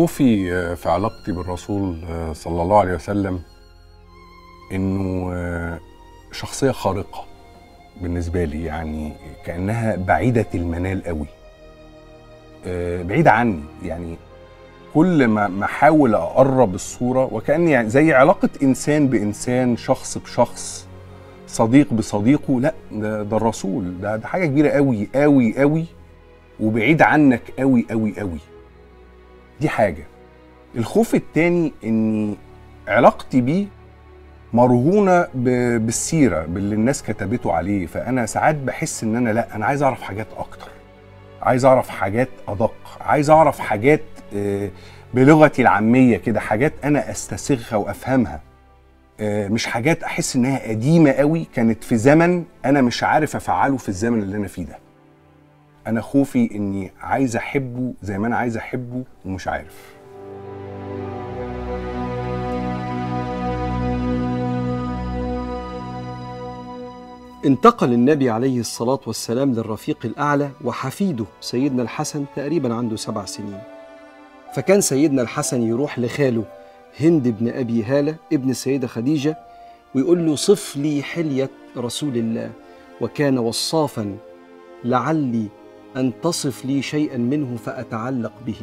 خوفي آه، في علاقتي بالرسول آه، صلى الله عليه وسلم انه آه، شخصيه خارقه بالنسبه لي يعني كانها بعيده المنال قوي بعيد عني يعني كل ما ما احاول اقرب الصوره وكاني يعني زي علاقه انسان بانسان شخص بشخص صديق بصديقه لا ده, ده الرسول ده, ده حاجه كبيره قوي قوي قوي وبعيد عنك قوي قوي قوي دي حاجه الخوف التاني ان علاقتي بيه مرهونه بالسيره باللي الناس كتبته عليه فانا ساعات بحس ان انا لا انا عايز اعرف حاجات اكتر عايز اعرف حاجات ادق عايز اعرف حاجات آه، بلغتي العاميه كده حاجات انا استسغها وافهمها آه، مش حاجات احس انها قديمه قوي كانت في زمن انا مش عارف افعله في الزمن اللي انا فيه ده انا خوفي اني عايز احبه زي ما انا عايز احبه ومش عارف انتقل النبي عليه الصلاة والسلام للرفيق الأعلى وحفيده سيدنا الحسن تقريبا عنده سبع سنين فكان سيدنا الحسن يروح لخاله هند بن أبي هالة ابن السيدة خديجة ويقول له صف لي حلية رسول الله وكان وصافا لعلي أن تصف لي شيئا منه فأتعلق به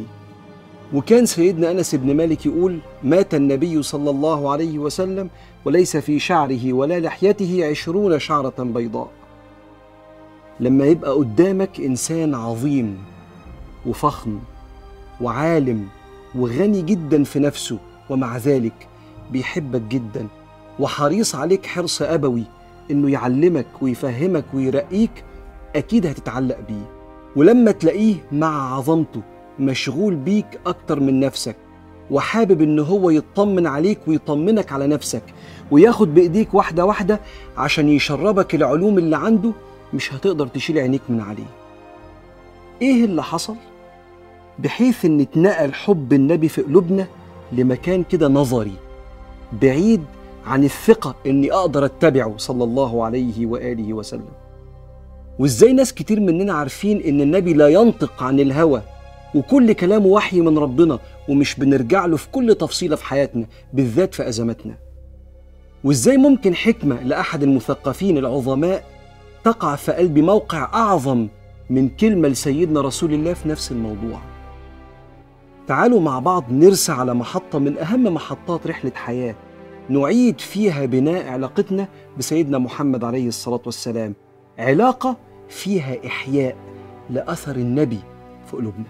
وكان سيدنا أنس بن مالك يقول مات النبي صلى الله عليه وسلم وليس في شعره ولا لحيته عشرون شعرة بيضاء لما يبقى قدامك إنسان عظيم وفخم وعالم وغني جدا في نفسه ومع ذلك بيحبك جدا وحريص عليك حرص أبوي إنه يعلمك ويفهمك ويرقيك أكيد هتتعلق بيه ولما تلاقيه مع عظمته مشغول بيك أكتر من نفسك وحابب إن هو يطمن عليك ويطمنك على نفسك وياخد بإيديك واحدة واحدة عشان يشربك العلوم اللي عنده مش هتقدر تشيل عينيك من عليه إيه اللي حصل؟ بحيث إن اتنقل حب النبي في قلوبنا لمكان كده نظري بعيد عن الثقة إني أقدر أتبعه صلى الله عليه وآله وسلم وازاي ناس كتير مننا عارفين ان النبي لا ينطق عن الهوى وكل كلامه وحي من ربنا ومش بنرجع له في كل تفصيله في حياتنا بالذات في ازماتنا وازاي ممكن حكمه لاحد المثقفين العظماء تقع في قلب موقع اعظم من كلمه لسيدنا رسول الله في نفس الموضوع تعالوا مع بعض نرسى على محطه من اهم محطات رحله حياه نعيد فيها بناء علاقتنا بسيدنا محمد عليه الصلاه والسلام علاقه فيها إحياء لأثر النبي في قلوبنا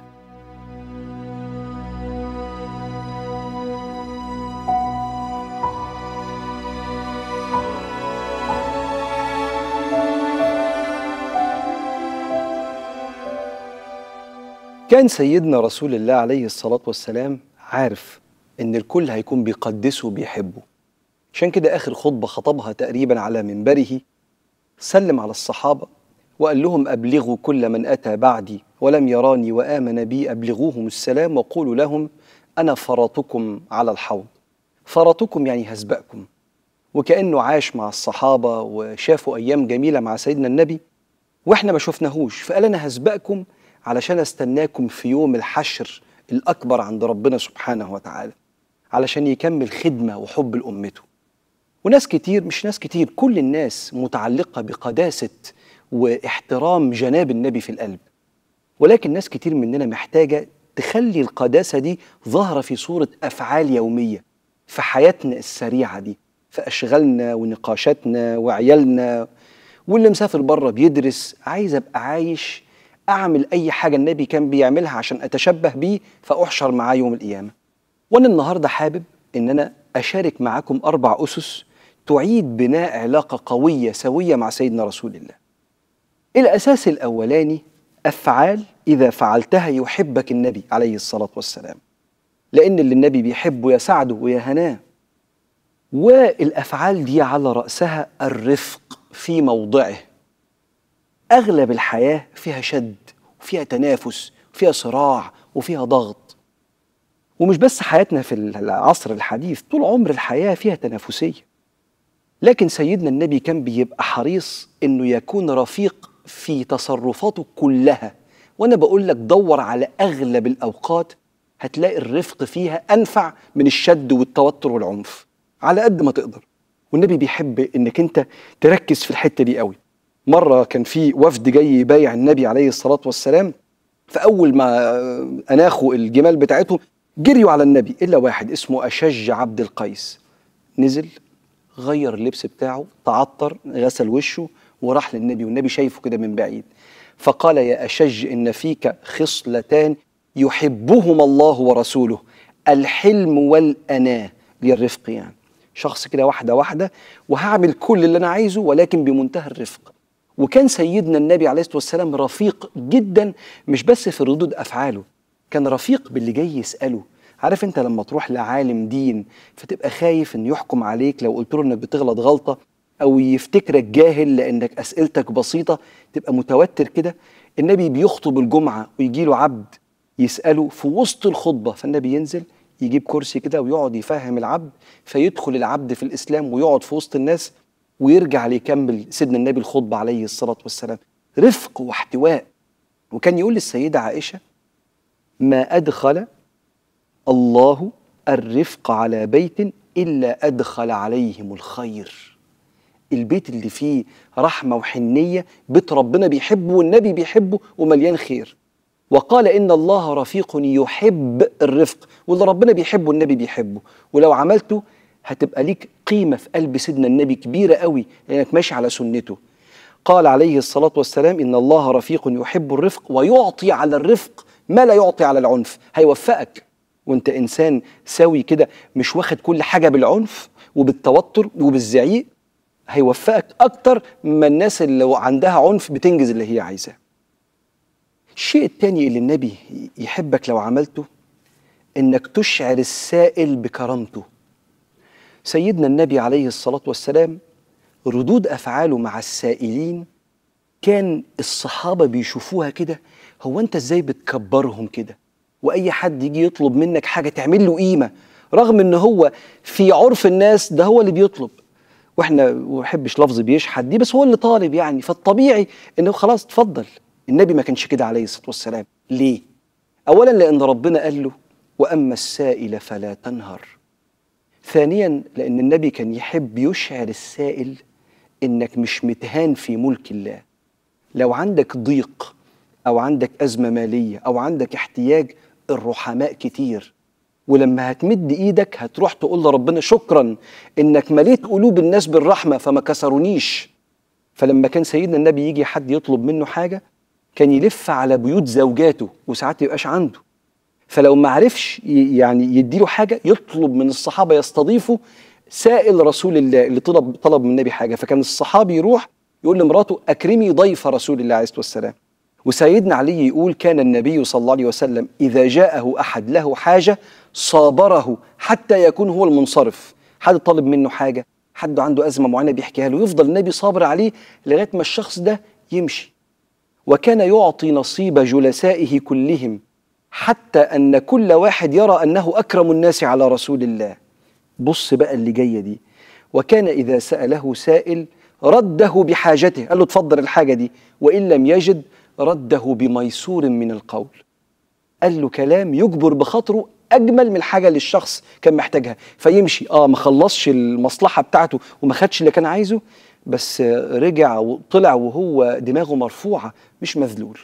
كان سيدنا رسول الله عليه الصلاة والسلام عارف إن الكل هيكون بيقدسه وبيحبه عشان كده آخر خطبة خطبها تقريبا على منبره سلم على الصحابة وقال لهم أبلغوا كل من أتى بعدي ولم يراني وآمن بي أبلغوهم السلام وقولوا لهم أنا فرطكم على الحوض فرطكم يعني هسبقكم وكأنه عاش مع الصحابة وشافوا أيام جميلة مع سيدنا النبي وإحنا ما شفناهوش فقال أنا هسبقكم علشان أستناكم في يوم الحشر الأكبر عند ربنا سبحانه وتعالى علشان يكمل خدمة وحب لأمته وناس كتير مش ناس كتير كل الناس متعلقة بقداسة واحترام جناب النبي في القلب ولكن ناس كتير مننا محتاجة تخلي القداسة دي ظاهرة في صورة أفعال يومية في حياتنا السريعة دي في أشغالنا ونقاشاتنا وعيالنا واللي مسافر بره بيدرس عايز أبقى عايش أعمل أي حاجة النبي كان بيعملها عشان أتشبه بيه فأحشر معاه يوم القيامة وأنا النهاردة حابب إن أنا أشارك معاكم أربع أسس تعيد بناء علاقة قوية سوية مع سيدنا رسول الله الأساس الأولاني أفعال إذا فعلتها يحبك النبي عليه الصلاة والسلام لأن اللي النبي بيحبه يسعده ويهناه والأفعال دي على رأسها الرفق في موضعه أغلب الحياة فيها شد وفيها تنافس وفيها صراع وفيها ضغط ومش بس حياتنا في العصر الحديث طول عمر الحياة فيها تنافسية لكن سيدنا النبي كان بيبقى حريص انه يكون رفيق في تصرفاته كلها وانا بقول لك دور على اغلب الاوقات هتلاقي الرفق فيها انفع من الشد والتوتر والعنف على قد ما تقدر والنبي بيحب انك انت تركز في الحته دي قوي مره كان في وفد جاي يبايع النبي عليه الصلاه والسلام فاول ما اناخوا الجمال بتاعتهم جريوا على النبي الا واحد اسمه اشج عبد القيس نزل غير اللبس بتاعه تعطر غسل وشه وراح للنبي والنبي شايفه كده من بعيد فقال يا أشج إن فيك خصلتان يحبهما الله ورسوله الحلم والأناة للرفق يعني شخص كده واحدة واحدة وهعمل كل اللي أنا عايزه ولكن بمنتهى الرفق وكان سيدنا النبي عليه الصلاة والسلام رفيق جدا مش بس في ردود أفعاله كان رفيق باللي جاي يسأله عارف انت لما تروح لعالم دين فتبقى خايف انه يحكم عليك لو قلت له انك بتغلط غلطه او يفتكرك جاهل لانك اسئلتك بسيطه تبقى متوتر كده النبي بيخطب الجمعه ويجي له عبد يساله في وسط الخطبه فالنبي ينزل يجيب كرسي كده ويقعد يفهم العبد فيدخل العبد في الاسلام ويقعد في وسط الناس ويرجع ليكمل سيدنا النبي الخطبه عليه الصلاه والسلام رفق واحتواء وكان يقول للسيده عائشه ما ادخل الله الرفق على بيت الا ادخل عليهم الخير البيت اللي فيه رحمة وحنية بيت ربنا بيحبه والنبي بيحبه ومليان خير وقال إن الله رفيق يحب الرفق واللي ربنا بيحبه النبي بيحبه ولو عملته هتبقى ليك قيمة في قلب سيدنا النبي كبيرة قوي لأنك ماشي على سنته قال عليه الصلاة والسلام إن الله رفيق يحب الرفق ويعطي على الرفق ما لا يعطي على العنف هيوفقك وانت إنسان سوي كده مش واخد كل حاجة بالعنف وبالتوتر وبالزعيق هيوفقك اكتر ما الناس اللي عندها عنف بتنجز اللي هي عايزاه الشيء التاني اللي النبي يحبك لو عملته انك تشعر السائل بكرامته سيدنا النبي عليه الصلاه والسلام ردود افعاله مع السائلين كان الصحابه بيشوفوها كده هو انت ازاي بتكبرهم كده واي حد يجي يطلب منك حاجه تعمل له قيمه رغم ان هو في عرف الناس ده هو اللي بيطلب واحنا ما بحبش لفظ بيشحد دي بس هو اللي طالب يعني فالطبيعي انه خلاص اتفضل النبي ما كانش كده عليه الصلاه والسلام ليه اولا لان ربنا قال له واما السائل فلا تنهر ثانيا لان النبي كان يحب يشعر السائل انك مش متهان في ملك الله لو عندك ضيق او عندك ازمه ماليه او عندك احتياج الرحماء كتير ولما هتمد ايدك هتروح تقول لربنا شكرا انك مليت قلوب الناس بالرحمه فما كسرونيش فلما كان سيدنا النبي يجي حد يطلب منه حاجه كان يلف على بيوت زوجاته وساعات يبقاش عنده فلو ما عرفش يعني يديله حاجه يطلب من الصحابه يستضيفه سائل رسول الله اللي طلب طلب من النبي حاجه فكان الصحابي يروح يقول لمراته اكرمي ضيف رسول الله عليه الصلاه والسلام وسيدنا علي يقول كان النبي صلى الله عليه وسلم إذا جاءه أحد له حاجة صابره حتى يكون هو المنصرف حد طالب منه حاجة حد عنده أزمة معينة بيحكيها له يفضل النبي صابر عليه لغاية ما الشخص ده يمشي وكان يعطي نصيب جلسائه كلهم حتى أن كل واحد يرى أنه أكرم الناس على رسول الله بص بقى اللي جاية دي وكان إذا سأله سائل رده بحاجته قال له اتفضل الحاجة دي وإن لم يجد رده بميسور من القول قال له كلام يجبر بخاطره اجمل من الحاجه اللي الشخص كان محتاجها فيمشي اه ما خلصش المصلحه بتاعته وما خدش اللي كان عايزه بس رجع وطلع وهو دماغه مرفوعه مش مذلول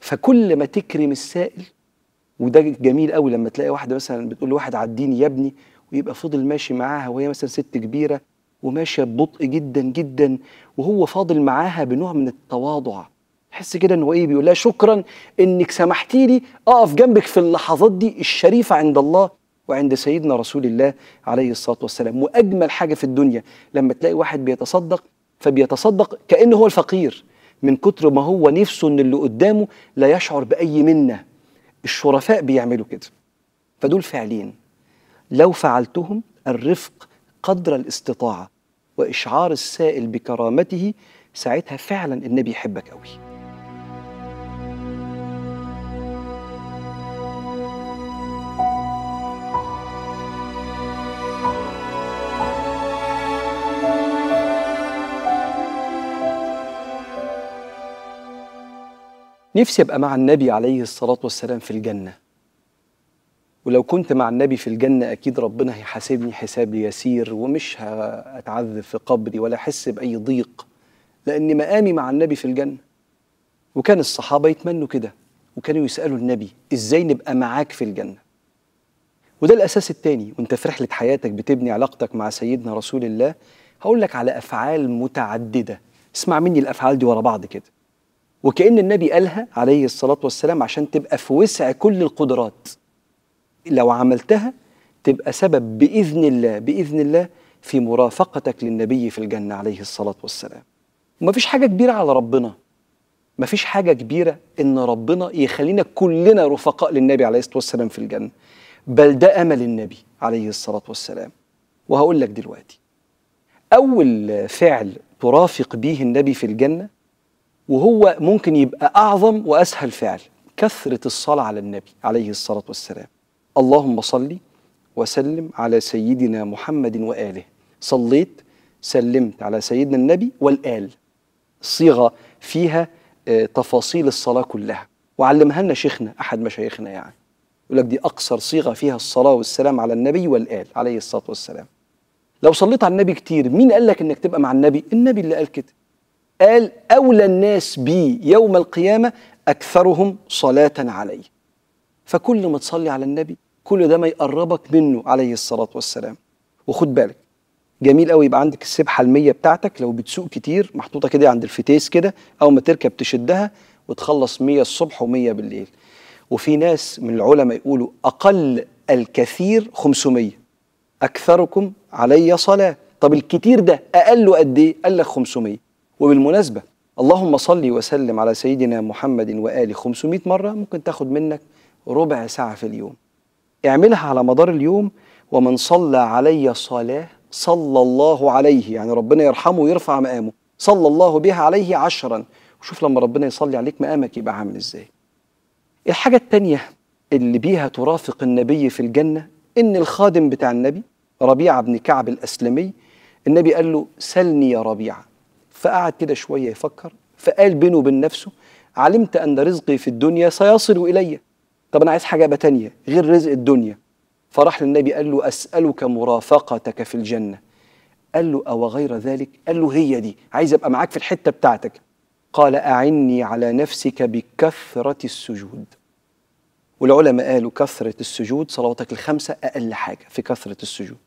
فكل ما تكرم السائل وده جميل قوي لما تلاقي واحده مثلا بتقول لواحد عديني يا ابني ويبقى فضل ماشي معاها وهي مثلا ست كبيره وماشيه ببطء جدا جدا وهو فاضل معاها بنوع من التواضع حس كده ان ايه بيقول لها شكرا انك سمحتي لي اقف جنبك في اللحظات دي الشريفه عند الله وعند سيدنا رسول الله عليه الصلاه والسلام واجمل حاجه في الدنيا لما تلاقي واحد بيتصدق فبيتصدق كانه هو الفقير من كتر ما هو نفسه ان اللي قدامه لا يشعر باي منه الشرفاء بيعملوا كده فدول فعلين لو فعلتهم الرفق قدر الاستطاعه واشعار السائل بكرامته ساعتها فعلا النبي يحبك قوي نفسي ابقى مع النبي عليه الصلاه والسلام في الجنه ولو كنت مع النبي في الجنه اكيد ربنا هيحاسبني حساب يسير ومش هتعذب في قبري ولا احس باي ضيق لان مقامي مع النبي في الجنه وكان الصحابه يتمنوا كده وكانوا يسالوا النبي ازاي نبقى معاك في الجنه وده الاساس التاني وانت في رحله حياتك بتبني علاقتك مع سيدنا رسول الله هقول لك على افعال متعدده اسمع مني الافعال دي ورا بعض كده وكأن النبي قالها عليه الصلاة والسلام عشان تبقى في وسع كل القدرات لو عملتها تبقى سبب بإذن الله بإذن الله في مرافقتك للنبي في الجنة عليه الصلاة والسلام وما فيش حاجة كبيرة على ربنا ما فيش حاجة كبيرة إن ربنا يخلينا كلنا رفقاء للنبي عليه الصلاة والسلام في الجنة بل ده أمل النبي عليه الصلاة والسلام وهقول لك دلوقتي أول فعل ترافق به النبي في الجنة وهو ممكن يبقى أعظم وأسهل فعل كثرة الصلاة على النبي عليه الصلاة والسلام اللهم صل وسلم على سيدنا محمد وآله صليت سلمت على سيدنا النبي والآل صيغة فيها آه، تفاصيل الصلاة كلها وعلمها لنا شيخنا أحد مشايخنا يعني يقول لك دي أقصر صيغة فيها الصلاة والسلام على النبي والآل عليه الصلاة والسلام لو صليت على النبي كتير مين قال لك انك تبقى مع النبي النبي اللي قال كده قال أولى الناس بي يوم القيامة أكثرهم صلاة عليه فكل ما تصلي على النبي كل ده ما يقربك منه عليه الصلاة والسلام وخد بالك جميل قوي يبقى عندك السبحة المية بتاعتك لو بتسوق كتير محطوطة كده عند الفتيس كده أو ما تركب تشدها وتخلص مية الصبح ومية بالليل وفي ناس من العلماء يقولوا أقل الكثير 500 أكثركم علي صلاة طب الكتير ده أقله قد إيه؟ قال لك 500 وبالمناسبة اللهم صلي وسلم على سيدنا محمد وآله 500 مرة ممكن تاخد منك ربع ساعة في اليوم اعملها على مدار اليوم ومن صلى علي صلاة صلى الله عليه يعني ربنا يرحمه ويرفع مقامه صلى الله بها عليه عشرا وشوف لما ربنا يصلي عليك مقامك يبقى عامل ازاي الحاجة التانية اللي بيها ترافق النبي في الجنة إن الخادم بتاع النبي ربيعة بن كعب الأسلمي النبي قال له سلني يا ربيعة فقعد كده شوية يفكر فقال بينه وبين نفسه علمت أن رزقي في الدنيا سيصل إلي طب أنا عايز حاجة تانية غير رزق الدنيا فراح للنبي قال له أسألك مرافقتك في الجنة قال له أو غير ذلك قال له هي دي عايز أبقى معاك في الحتة بتاعتك قال أعني على نفسك بكثرة السجود والعلماء قالوا كثرة السجود صلواتك الخمسة أقل حاجة في كثرة السجود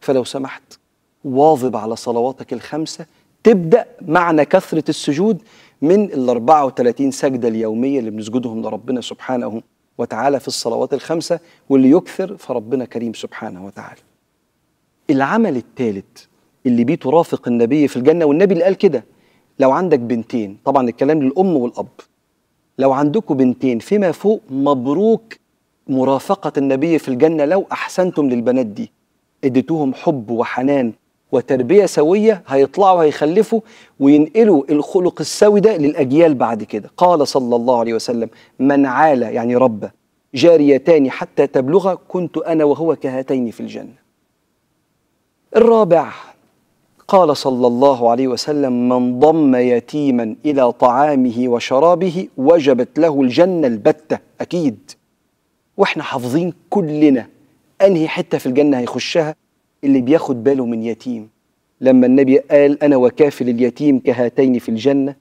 فلو سمحت واظب على صلواتك الخمسة تبدا معنى كثره السجود من ال 34 سجده اليوميه اللي بنسجدهم لربنا سبحانه وتعالى في الصلوات الخمسه واللي يكثر فربنا كريم سبحانه وتعالى. العمل الثالث اللي بيه ترافق النبي في الجنه والنبي اللي قال كده لو عندك بنتين طبعا الكلام للام والاب لو عندكم بنتين فيما فوق مبروك مرافقه النبي في الجنه لو احسنتم للبنات دي اديتوهم حب وحنان وتربيه سويه هيطلعوا هيخلفوا وينقلوا الخلق السوي ده للاجيال بعد كده قال صلى الله عليه وسلم من عال يعني ربى جاريتان حتى تبلغ كنت انا وهو كهاتين في الجنه الرابع قال صلى الله عليه وسلم من ضم يتيما الى طعامه وشرابه وجبت له الجنه البته اكيد واحنا حافظين كلنا انهي حته في الجنه هيخشها اللي بياخد باله من يتيم لما النبي قال أنا وكافل اليتيم كهاتين في الجنة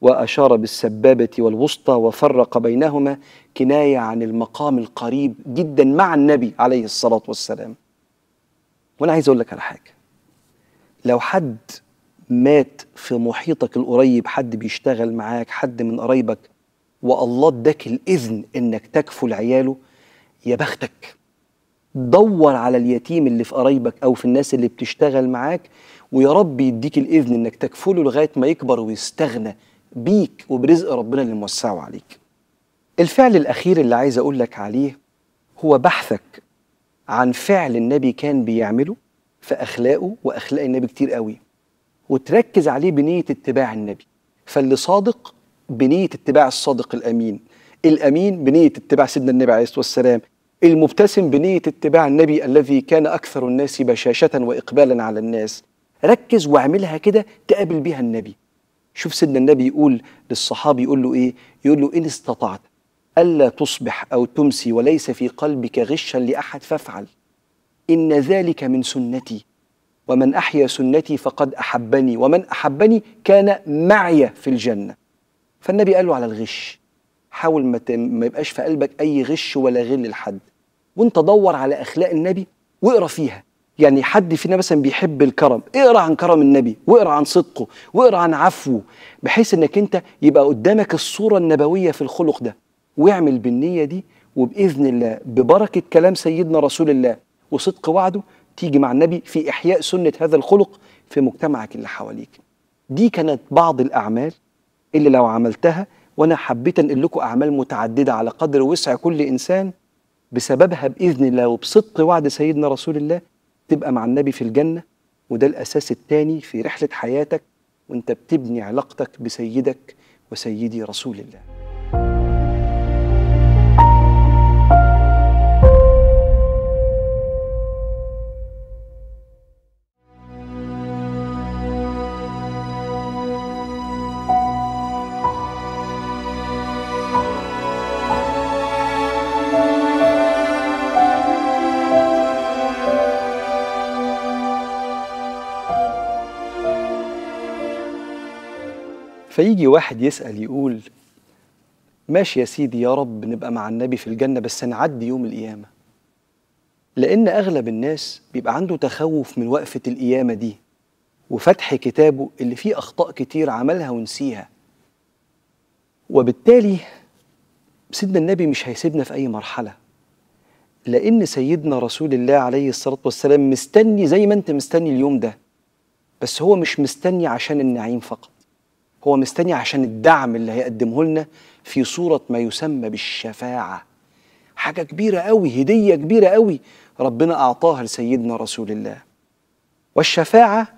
وأشار بالسبابة والوسطى وفرق بينهما كناية عن المقام القريب جدا مع النبي عليه الصلاة والسلام وأنا عايز أقول لك على حاجة لو حد مات في محيطك القريب حد بيشتغل معاك حد من قرايبك والله اداك الإذن إنك تكفل عياله يا بختك دور على اليتيم اللي في قرايبك او في الناس اللي بتشتغل معاك ويا رب يديك الاذن انك تكفله لغايه ما يكبر ويستغنى بيك وبرزق ربنا اللي موسعه عليك. الفعل الاخير اللي عايز اقول لك عليه هو بحثك عن فعل النبي كان بيعمله في اخلاقه واخلاق النبي كتير قوي وتركز عليه بنيه اتباع النبي فاللي صادق بنيه اتباع الصادق الامين الامين بنيه اتباع سيدنا النبي عليه الصلاه والسلام المبتسم بنية اتباع النبي الذي كان أكثر الناس بشاشة وإقبالا على الناس ركز واعملها كده تقابل بيها النبي شوف سيدنا النبي يقول للصحابي يقول له إيه يقول له إن استطعت ألا تصبح أو تمسي وليس في قلبك غشا لأحد فافعل إن ذلك من سنتي ومن أحيا سنتي فقد أحبني ومن أحبني كان معي في الجنة فالنبي قال له على الغش حاول ما, ما يبقاش في قلبك اي غش ولا غل لحد وانت دور على اخلاق النبي واقرا فيها يعني حد فينا مثلا بيحب الكرم اقرا عن كرم النبي واقرا عن صدقه واقرا عن عفوه بحيث انك انت يبقى قدامك الصوره النبويه في الخلق ده واعمل بالنيه دي وباذن الله ببركه كلام سيدنا رسول الله وصدق وعده تيجي مع النبي في احياء سنه هذا الخلق في مجتمعك اللي حواليك دي كانت بعض الاعمال اللي لو عملتها وانا حبيت انقل لكم اعمال متعدده على قدر وسع كل انسان بسببها باذن الله وبصدق وعد سيدنا رسول الله تبقى مع النبي في الجنه وده الاساس الثاني في رحله حياتك وانت بتبني علاقتك بسيدك وسيدي رسول الله فيجي واحد يسأل يقول ماشي يا سيدي يا رب نبقى مع النبي في الجنة بس نعدي يوم القيامة لأن أغلب الناس بيبقى عنده تخوف من وقفة القيامة دي وفتح كتابه اللي فيه أخطاء كتير عملها ونسيها وبالتالي سيدنا النبي مش هيسيبنا في أي مرحلة لأن سيدنا رسول الله عليه الصلاة والسلام مستني زي ما أنت مستني اليوم ده بس هو مش مستني عشان النعيم فقط هو مستني عشان الدعم اللي هيقدمه لنا في صورة ما يسمى بالشفاعة حاجة كبيرة قوي هدية كبيرة قوي ربنا أعطاها لسيدنا رسول الله والشفاعة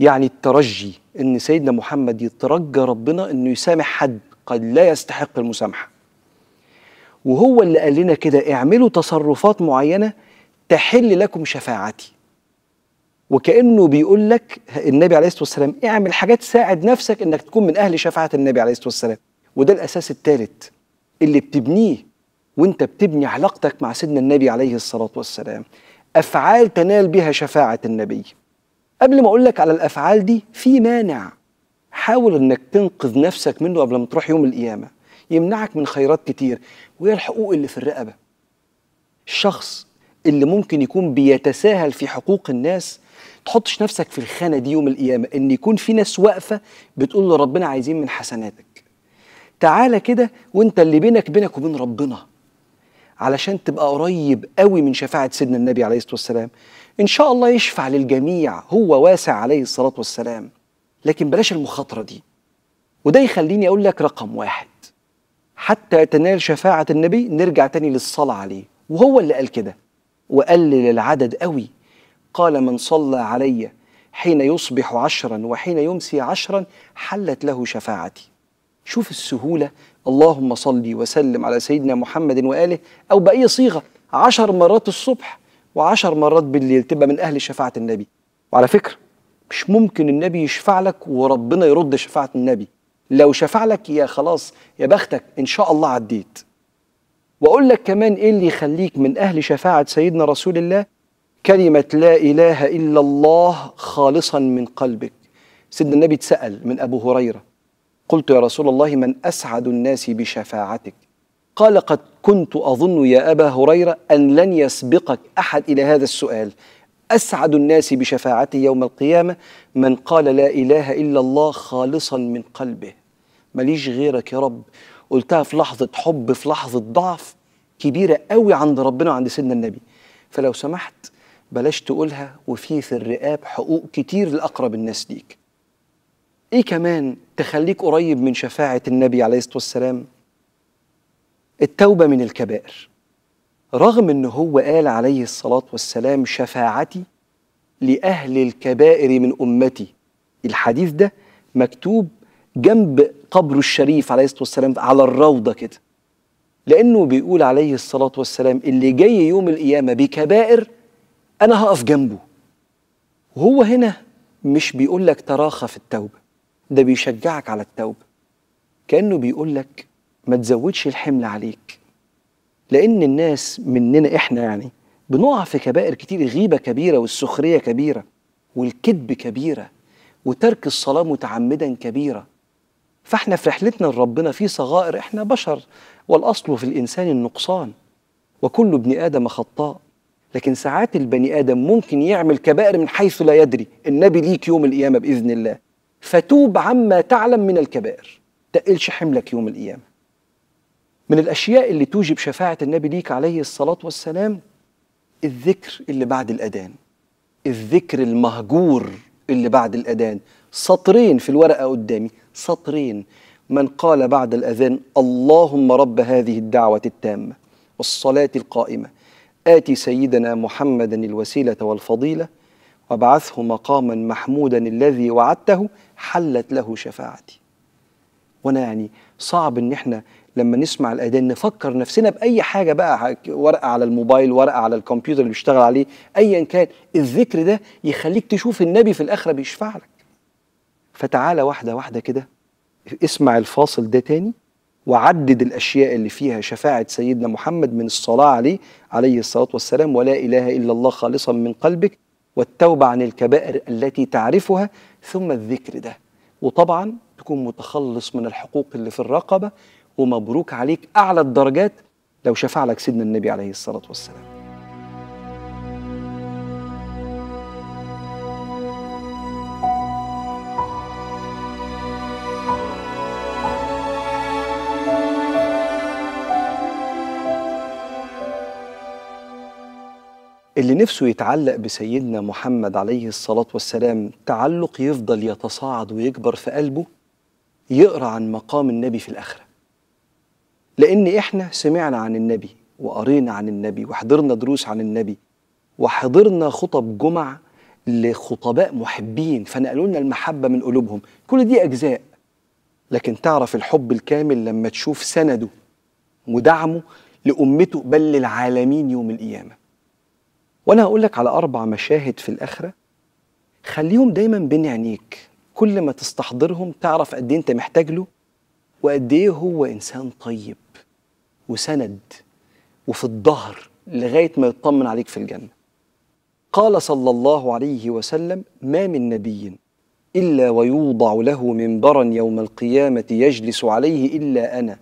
يعني الترجي إن سيدنا محمد يترجى ربنا إنه يسامح حد قد لا يستحق المسامحة وهو اللي قال لنا كده اعملوا تصرفات معينة تحل لكم شفاعتي وكانه بيقول لك النبي عليه الصلاه والسلام اعمل حاجات تساعد نفسك انك تكون من اهل شفاعه النبي عليه الصلاه والسلام وده الاساس الثالث اللي بتبنيه وانت بتبني علاقتك مع سيدنا النبي عليه الصلاه والسلام افعال تنال بها شفاعه النبي قبل ما اقول لك على الافعال دي في مانع حاول انك تنقذ نفسك منه قبل ما تروح يوم القيامه يمنعك من خيرات كتير وهي الحقوق اللي في الرقبه الشخص اللي ممكن يكون بيتساهل في حقوق الناس تحطش نفسك في الخانه دي يوم القيامه ان يكون في ناس واقفه بتقول لربنا عايزين من حسناتك تعالى كده وانت اللي بينك بينك وبين ربنا علشان تبقى قريب قوي من شفاعه سيدنا النبي عليه الصلاه والسلام ان شاء الله يشفع للجميع هو واسع عليه الصلاه والسلام لكن بلاش المخاطره دي وده يخليني اقول لك رقم واحد حتى تنال شفاعه النبي نرجع تاني للصلاه عليه وهو اللي قال كده وقلل العدد قوي قال من صلى علي حين يصبح عشرا وحين يمسي عشرا حلت له شفاعتي شوف السهولة اللهم صلي وسلم على سيدنا محمد وآله أو بأي صيغة عشر مرات الصبح وعشر مرات بالليل تبقى من أهل شفاعة النبي وعلى فكرة مش ممكن النبي يشفع لك وربنا يرد شفاعة النبي لو شفع لك يا خلاص يا بختك إن شاء الله عديت وأقول لك كمان إيه اللي يخليك من أهل شفاعة سيدنا رسول الله كلمة لا إله إلا الله خالصا من قلبك سيدنا النبي اتسأل من أبو هريرة قلت يا رسول الله من أسعد الناس بشفاعتك قال قد كنت أظن يا أبا هريرة أن لن يسبقك أحد إلى هذا السؤال أسعد الناس بشفاعتي يوم القيامة من قال لا إله إلا الله خالصا من قلبه ماليش غيرك يا رب قلتها في لحظة حب في لحظة ضعف كبيرة قوي عند ربنا وعند سيدنا النبي فلو سمحت بلاش تقولها وفي في الرقاب حقوق كتير لأقرب الناس ليك إيه كمان تخليك قريب من شفاعة النبي عليه الصلاة والسلام التوبة من الكبائر رغم ان هو قال عليه الصلاة والسلام شفاعتي لأهل الكبائر من أمتي الحديث ده مكتوب جنب قبره الشريف عليه الصلاة والسلام على الروضة كده لأنه بيقول عليه الصلاة والسلام اللي جاي يوم القيامة بكبائر انا هقف جنبه وهو هنا مش بيقول لك تراخى في التوبه ده بيشجعك على التوبه كانه بيقول لك ما تزودش الحمل عليك لان الناس مننا احنا يعني بنقع في كبائر كتير غيبه كبيره والسخريه كبيره والكذب كبيره وترك الصلاه متعمدا كبيره فاحنا في رحلتنا لربنا في صغائر احنا بشر والاصل في الانسان النقصان وكل ابن ادم خطاء لكن ساعات البني ادم ممكن يعمل كبائر من حيث لا يدري النبي ليك يوم القيامه باذن الله فتوب عما تعلم من الكبائر تقلش حملك يوم القيامه من الاشياء اللي توجب شفاعه النبي ليك عليه الصلاه والسلام الذكر اللي بعد الاذان الذكر المهجور اللي بعد الاذان سطرين في الورقه قدامي سطرين من قال بعد الاذان اللهم رب هذه الدعوه التامه والصلاه القائمه آت سيدنا محمدا الوسيلة والفضيلة وابعثه مقاما محمودا الذي وعدته حلت له شفاعتي وانا يعني صعب ان احنا لما نسمع الاذان نفكر نفسنا باي حاجه بقى ورقه على الموبايل ورقه على الكمبيوتر اللي بيشتغل عليه ايا كان الذكر ده يخليك تشوف النبي في الاخره بيشفع لك فتعالى واحده واحده كده اسمع الفاصل ده تاني وعدد الأشياء اللي فيها شفاعة سيدنا محمد من الصلاة عليه عليه الصلاة والسلام ولا إله إلا الله خالصا من قلبك والتوبة عن الكبائر التي تعرفها ثم الذكر ده وطبعا تكون متخلص من الحقوق اللي في الرقبة ومبروك عليك أعلى الدرجات لو شفع لك سيدنا النبي عليه الصلاة والسلام اللي نفسه يتعلق بسيدنا محمد عليه الصلاة والسلام تعلق يفضل يتصاعد ويكبر في قلبه يقرأ عن مقام النبي في الآخرة لأن إحنا سمعنا عن النبي وقرينا عن النبي وحضرنا دروس عن النبي وحضرنا خطب جمع لخطباء محبين فنقلوا لنا المحبة من قلوبهم كل دي أجزاء لكن تعرف الحب الكامل لما تشوف سنده ودعمه لأمته بل للعالمين يوم القيامة وانا هقول لك على اربع مشاهد في الاخره خليهم دايما بين عينيك كل ما تستحضرهم تعرف قد ايه انت محتاج له وقد ايه هو انسان طيب وسند وفي الظهر لغايه ما يطمن عليك في الجنه قال صلى الله عليه وسلم ما من نبي الا ويوضع له منبرا يوم القيامه يجلس عليه الا انا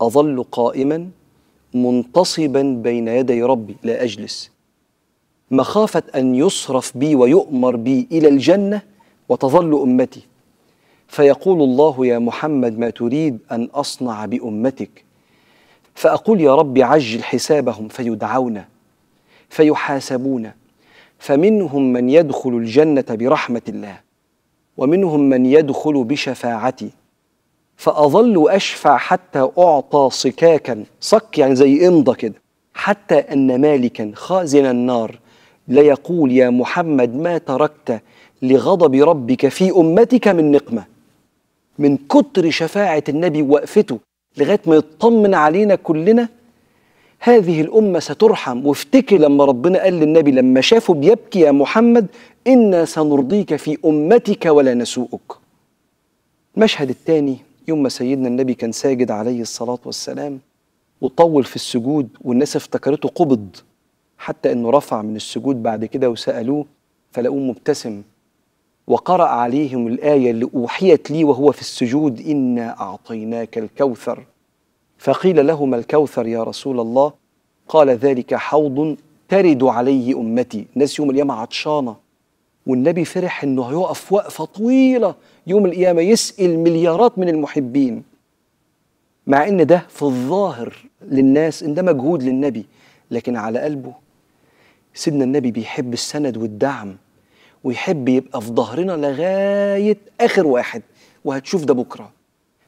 اظل قائما منتصبا بين يدي ربي لا اجلس مخافة أن يصرف بي ويؤمر بي إلى الجنة وتظل أمتي فيقول الله يا محمد ما تريد أن أصنع بأمتك فأقول يا رب عجل حسابهم فيدعون فيحاسبون فمنهم من يدخل الجنة برحمة الله ومنهم من يدخل بشفاعتي فأظل أشفع حتى أعطى صكاكا صك يعني زي إمضة كده حتى أن مالكا خازن النار ليقول يا محمد ما تركت لغضب ربك في أمتك من نقمة من كتر شفاعة النبي وقفته لغاية ما يطمن علينا كلنا هذه الأمة سترحم وافتكر لما ربنا قال للنبي لما شافه بيبكي يا محمد إنا سنرضيك في أمتك ولا نسوءك المشهد الثاني يوم ما سيدنا النبي كان ساجد عليه الصلاة والسلام وطول في السجود والناس افتكرته قبض حتى أنه رفع من السجود بعد كده وسألوه فلقوه مبتسم وقرأ عليهم الآية اللي أوحيت لي وهو في السجود إنا أعطيناك الكوثر فقيل له ما الكوثر يا رسول الله قال ذلك حوض ترد عليه أمتي الناس يوم القيامة عطشانة والنبي فرح إنه هيقف وقفة طويلة يوم القيامة يسأل مليارات من المحبين مع إن ده في الظاهر للناس إن ده مجهود للنبي لكن على قلبه سيدنا النبي بيحب السند والدعم ويحب يبقى في ظهرنا لغايه اخر واحد وهتشوف ده بكره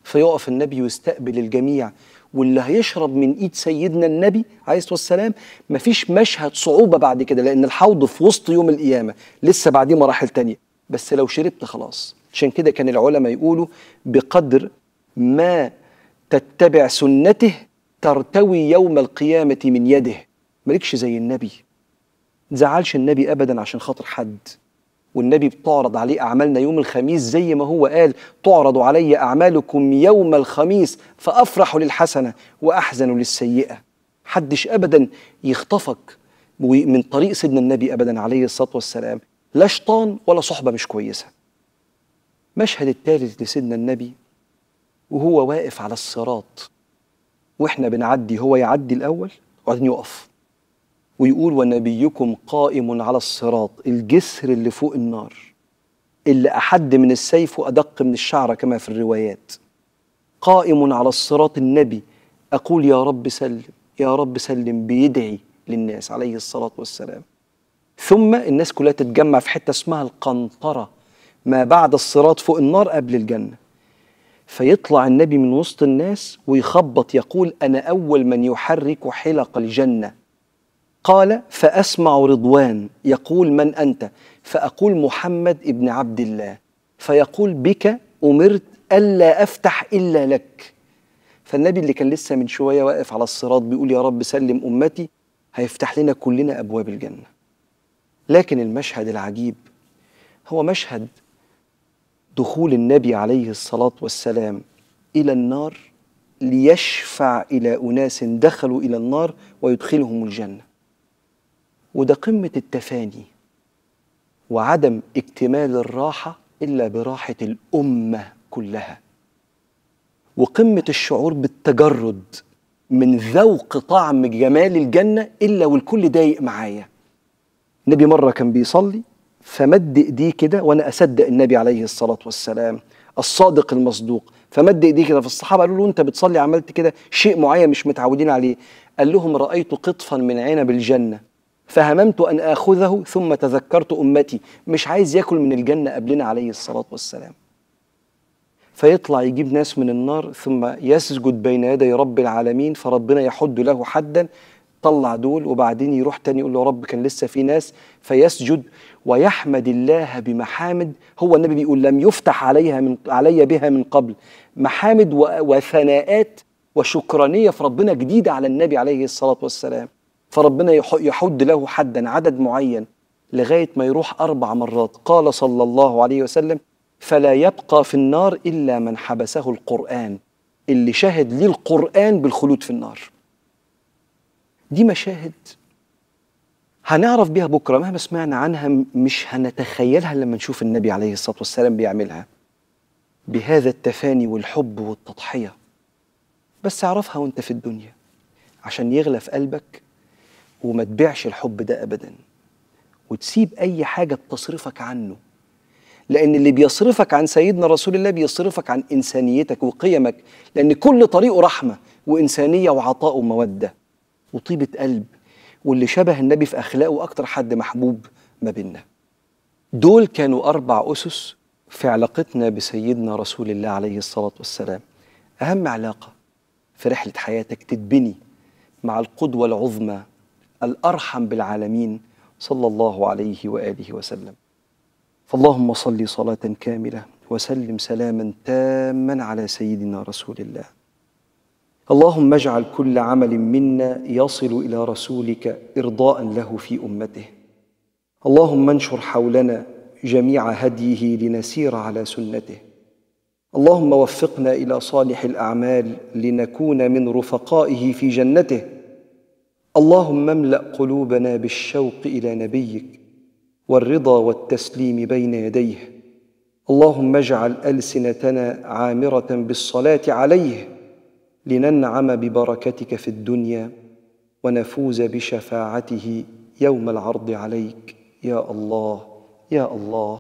فيقف النبي ويستقبل الجميع واللي هيشرب من ايد سيدنا النبي عليه الصلاه والسلام مفيش مشهد صعوبه بعد كده لان الحوض في وسط يوم القيامه لسه بعديه مراحل تانية بس لو شربت خلاص عشان كده كان العلماء يقولوا بقدر ما تتبع سنته ترتوي يوم القيامه من يده مالكش زي النبي تزعلش النبي ابدا عشان خاطر حد والنبي بتعرض عليه اعمالنا يوم الخميس زي ما هو قال تعرض علي اعمالكم يوم الخميس فافرح للحسنه واحزن للسيئه حدش ابدا يخطفك من طريق سيدنا النبي ابدا عليه الصلاه والسلام لا شيطان ولا صحبه مش كويسه مشهد الثالث لسيدنا النبي وهو واقف على الصراط واحنا بنعدي هو يعدي الاول وبعدين يقف ويقول ونبيكم قائم على الصراط الجسر اللي فوق النار اللي أحد من السيف وأدق من الشعرة كما في الروايات قائم على الصراط النبي أقول يا رب سلم يا رب سلم بيدعي للناس عليه الصلاة والسلام ثم الناس كلها تتجمع في حتة اسمها القنطرة ما بعد الصراط فوق النار قبل الجنة فيطلع النبي من وسط الناس ويخبط يقول أنا أول من يحرك حلق الجنة قال فأسمع رضوان يقول من أنت فأقول محمد ابن عبد الله فيقول بك أمرت ألا أفتح إلا لك فالنبي اللي كان لسه من شوية واقف على الصراط بيقول يا رب سلم أمتي هيفتح لنا كلنا أبواب الجنة لكن المشهد العجيب هو مشهد دخول النبي عليه الصلاة والسلام إلى النار ليشفع إلى أناس دخلوا إلى النار ويدخلهم الجنة وده قمة التفاني وعدم اكتمال الراحة إلا براحة الأمة كلها وقمة الشعور بالتجرد من ذوق طعم جمال الجنة إلا والكل ضايق معايا النبي مرة كان بيصلي فمد إيديه كده وأنا أصدق النبي عليه الصلاة والسلام الصادق المصدوق فمد إيديه كده فالصحابة قالوا له أنت بتصلي عملت كده شيء معين مش متعودين عليه قال لهم رأيت قطفا من عنب الجنة فهممت أن آخذه ثم تذكرت أمتي مش عايز ياكل من الجنة قبلنا عليه الصلاة والسلام فيطلع يجيب ناس من النار ثم يسجد بين يدي رب العالمين فربنا يحد له حدا طلع دول وبعدين يروح تاني يقول له رب كان لسه في ناس فيسجد ويحمد الله بمحامد هو النبي بيقول لم يفتح عليها من علي بها من قبل محامد وثناءات وشكرانيه في ربنا جديده على النبي عليه الصلاه والسلام فربنا يحد له حدا عدد معين لغاية ما يروح أربع مرات قال صلى الله عليه وسلم فلا يبقى في النار إلا من حبسه القرآن اللي شهد لي القرآن بالخلود في النار دي مشاهد هنعرف بيها بكرة مهما سمعنا عنها مش هنتخيلها لما نشوف النبي عليه الصلاة والسلام بيعملها بهذا التفاني والحب والتضحية بس اعرفها وانت في الدنيا عشان يغلى في قلبك وما تبيعش الحب ده ابدا وتسيب اي حاجه بتصرفك عنه لان اللي بيصرفك عن سيدنا رسول الله بيصرفك عن انسانيتك وقيمك لان كل طريقه رحمه وانسانيه وعطاء وموده وطيبه قلب واللي شبه النبي في اخلاقه اكتر حد محبوب ما بيننا دول كانوا اربع اسس في علاقتنا بسيدنا رسول الله عليه الصلاه والسلام اهم علاقه في رحله حياتك تتبني مع القدوه العظمى الأرحم بالعالمين صلى الله عليه وآله وسلم فاللهم صل صلاة كاملة وسلم سلاما تاما على سيدنا رسول الله اللهم اجعل كل عمل منا يصل إلى رسولك إرضاء له في أمته اللهم انشر حولنا جميع هديه لنسير على سنته اللهم وفقنا إلى صالح الأعمال لنكون من رفقائه في جنته اللهم املا قلوبنا بالشوق الى نبيك والرضا والتسليم بين يديه اللهم اجعل السنتنا عامره بالصلاه عليه لننعم ببركتك في الدنيا ونفوز بشفاعته يوم العرض عليك يا الله يا الله